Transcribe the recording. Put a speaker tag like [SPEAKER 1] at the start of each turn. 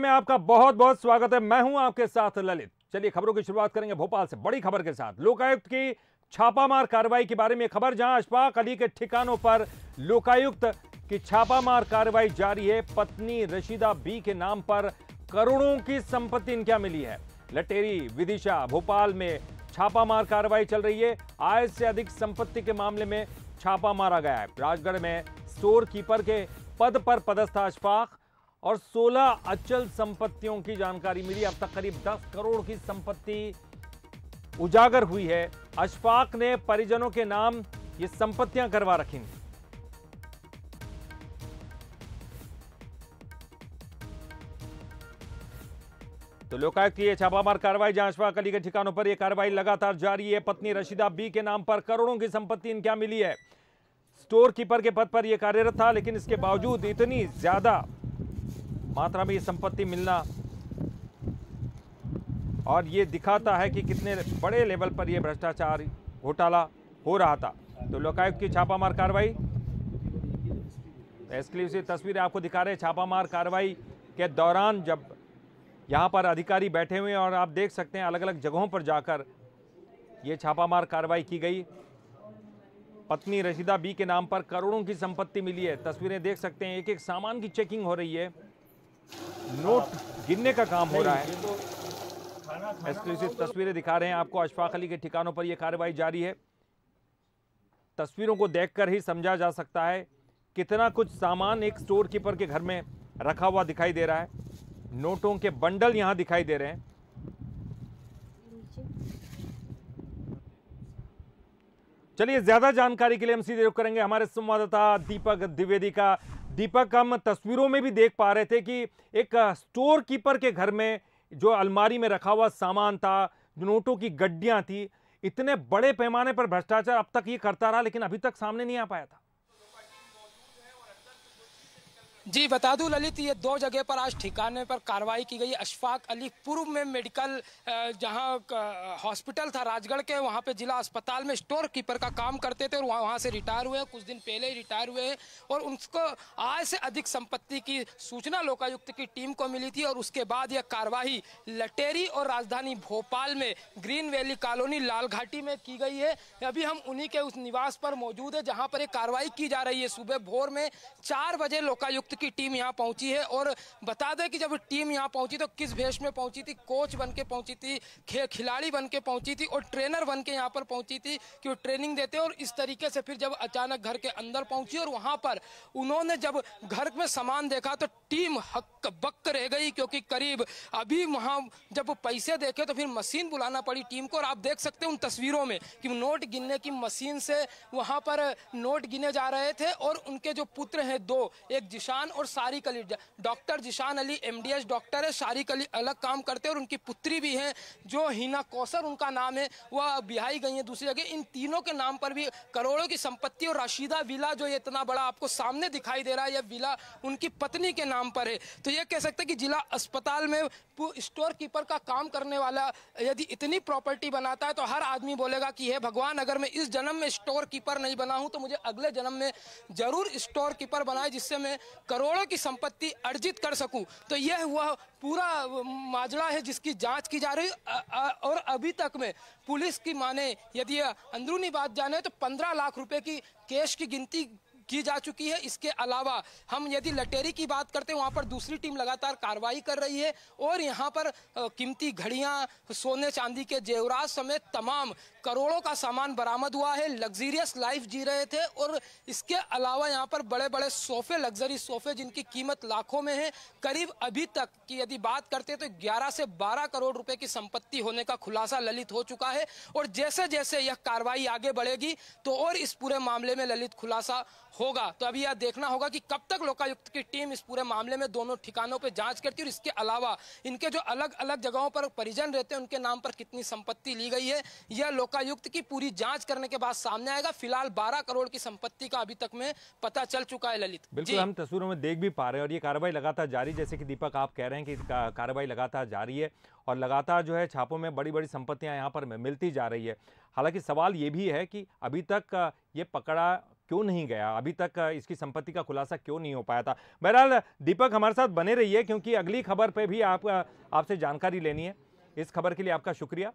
[SPEAKER 1] में आपका बहुत बहुत स्वागत है मैं हूं आपके साथ ललित चलिए खबरों की शुरुआत करेंगे भोपाल से बड़ी खबर के साथ लोकायुक्त की छापामार कार्रवाई के बारे में खबर जहां अशफाक अली के ठिकानों पर लोकायुक्त की छापामार कार्रवाई जारी है पत्नी रशीदा बी के नाम पर करोड़ों की संपत्ति इनके मिली है लटेरी विदिशा भोपाल में छापामार कार्रवाई चल रही है आय से अधिक संपत्ति के मामले में छापा मारा गया है राजगढ़ में स्टोर कीपर के पद पर पदस्थ अशफाक और 16 अचल संपत्तियों की जानकारी मिली अब तक करीब 10 करोड़ की संपत्ति उजागर हुई है अशफाक ने परिजनों के नाम ये संपत्तियां करवा रखी तो लोकायुक्त की यह छापामार कार्रवाई जहां अशफाक अली के ठिकानों पर यह कार्रवाई लगातार जारी है पत्नी रशीदा बी के नाम पर करोड़ों की संपत्ति इनके मिली है स्टोर कीपर के पद पर यह कार्यरत था लेकिन इसके बावजूद इतनी ज्यादा मात्रा में ये संपत्ति मिलना और ये दिखाता है कि कितने बड़े लेवल पर यह भ्रष्टाचार घोटाला हो रहा था तो लोकायुक्त की छापामार कार्रवाई एक्सक्लूसिव से तस्वीरें आपको दिखा रहे हैं छापामार कार्रवाई के दौरान जब यहाँ पर अधिकारी बैठे हुए हैं और आप देख सकते हैं अलग अलग जगहों पर जाकर ये छापामार कार्रवाई की गई पत्नी रशीदा बी के नाम पर करोड़ों की संपत्ति मिली है तस्वीरें देख सकते हैं एक एक सामान की चेकिंग हो रही है नोट गिनने का काम हो रहा है एक्सक्लूसिव तो तस्वीरें दिखा रहे हैं आपको अशफाक अली के ठिकानों पर यह कार्रवाई जारी है तस्वीरों को देखकर ही समझा जा सकता है कितना कुछ सामान एक स्टोर कीपर के घर में रखा हुआ दिखाई दे रहा है नोटों के बंडल यहां दिखाई दे रहे हैं चलिए ज्यादा जानकारी के लिए हम सीधे रुक करेंगे हमारे संवाददाता दीपक द्विवेदी का दीपक हम तस्वीरों में भी देख पा रहे थे कि एक स्टोर कीपर के घर में जो अलमारी में रखा हुआ सामान था नोटों की गड्डियां थी इतने बड़े पैमाने पर भ्रष्टाचार अब तक ये करता रहा लेकिन अभी तक सामने नहीं आ पाया था जी बता दूं ललित ये दो जगह पर आज ठिकाने पर
[SPEAKER 2] कार्रवाई की गई अशफाक अली पूर्व में मेडिकल जहां हॉस्पिटल था राजगढ़ के वहां पे जिला अस्पताल में स्टोर कीपर का काम करते थे और वहां वहां से रिटायर हुए कुछ दिन पहले ही रिटायर हुए और उनको आय से अधिक संपत्ति की सूचना लोकायुक्त की टीम को मिली थी और उसके बाद यह कार्रवाई लटेरी और राजधानी भोपाल में ग्रीन वैली कॉलोनी लाल घाटी में की गई है अभी हम उन्हीं के उस निवास पर मौजूद है जहाँ पर यह कार्रवाई की जा रही है सुबह भोर में चार बजे लोकायुक्त की टीम यहाँ पहुंची है और बता दें कि जब टीम यहाँ पहुंची तो किस भेष में पहुंची थी कोच बन के पहुंची थी खिलाड़ी बन के पहुंची थी और ट्रेनर बन के यहाँ पर पहुंची थी कि वो ट्रेनिंग देते और इस तरीके से फिर जब अचानक घर के अंदर पहुंची और वहां पर उन्होंने जब घर में सामान देखा तो टीम हक बक्त रह गई क्योंकि करीब अभी वहां जब पैसे देखे तो फिर मशीन बुलाना पड़ी टीम को और आप देख सकते हैं उन तस्वीरों में कि नोट गिनने की मशीन से वहां पर नोट गिने जा रहे थे और उनके जो पुत्र हैं दो एक जिशान जिशान और Sarik Ali doctor Zeeshan Ali MDS doctor है सारिक अली अलग काम करते हैं और उनकी पुत्री भी हैं जो हिना कौसर उनका नाम है वह बिहाई गई हैं दूसरी जगह इन तीनों के नाम पर भी करोड़ों की संपत्ति और राशिदा विला जो ये इतना बड़ा आपको सामने दिखाई दे रहा है यह विला उनकी पत्नी के नाम पर है तो ये कह सकते हैं कि जिला अस्पताल में स्टोर कीपर का काम करने वाला यदि इतनी प्रॉपर्टी बनाता है तो हर आदमी बोलेगा कि हे भगवान अगर मैं इस जन्म में स्टोर कीपर नहीं बना हूं तो मुझे अगले जन्म में जरूर स्टोर कीपर बनाए जिससे मैं करोड़ों की संपत्ति अर्जित कर सकूं तो यह वह पूरा माजरा है जिसकी जांच की जा रही और अभी तक में पुलिस की माने यदि अंदरूनी बात जाने तो पंद्रह लाख रुपए की कैश की गिनती की जा चुकी है इसके अलावा हम यदि लटेरी की बात करते हैं वहाँ पर दूसरी टीम लगातार कार्रवाई कर रही है और यहाँ पर कीमती घड़ियाँ सोने चांदी के जेवरात समेत तमाम करोड़ों का सामान बरामद हुआ है लग्जीरियस लाइफ जी रहे थे और इसके अलावा यहाँ पर बड़े बड़े सोफे लग्जरी सोफे जिनकी कीमत लाखों में है करीब अभी तक की यदि बात करते तो ग्यारह से बारह करोड़ रुपए की संपत्ति होने का खुलासा ललित हो चुका है और जैसे जैसे यह कार्रवाई आगे बढ़ेगी तो और इस पूरे मामले में ललित खुलासा होगा तो अभी यह देखना होगा कि कब तक लोकायुक्त की टीम इस पूरे मामले में दोनों ठिकानों पर जांच करती है और इसके अलावा इनके जो अलग अलग जगहों पर परिजन रहते हैं उनके नाम पर कितनी संपत्ति ली गई है यह लोकायुक्त की पूरी जांच करने के बाद सामने आएगा फिलहाल बारह करोड़ की संपत्ति का अभी तक में पता चल चुका है ललित बिल्कुल हम
[SPEAKER 1] तस्वीरों में देख भी पा रहे हैं और ये कार्रवाई लगातार जारी जैसे कि दीपक आप कह रहे हैं कि कार्रवाई लगातार जारी है और लगातार जो है छापों में बड़ी बड़ी संपत्तियां यहाँ पर मिलती जा रही है हालांकि सवाल ये भी है कि अभी तक ये पकड़ा क्यों नहीं गया अभी तक इसकी संपत्ति का खुलासा क्यों नहीं हो पाया था बहरहाल दीपक हमारे साथ बने रहिए क्योंकि अगली खबर पर भी आप आपसे जानकारी लेनी है इस खबर के लिए आपका शुक्रिया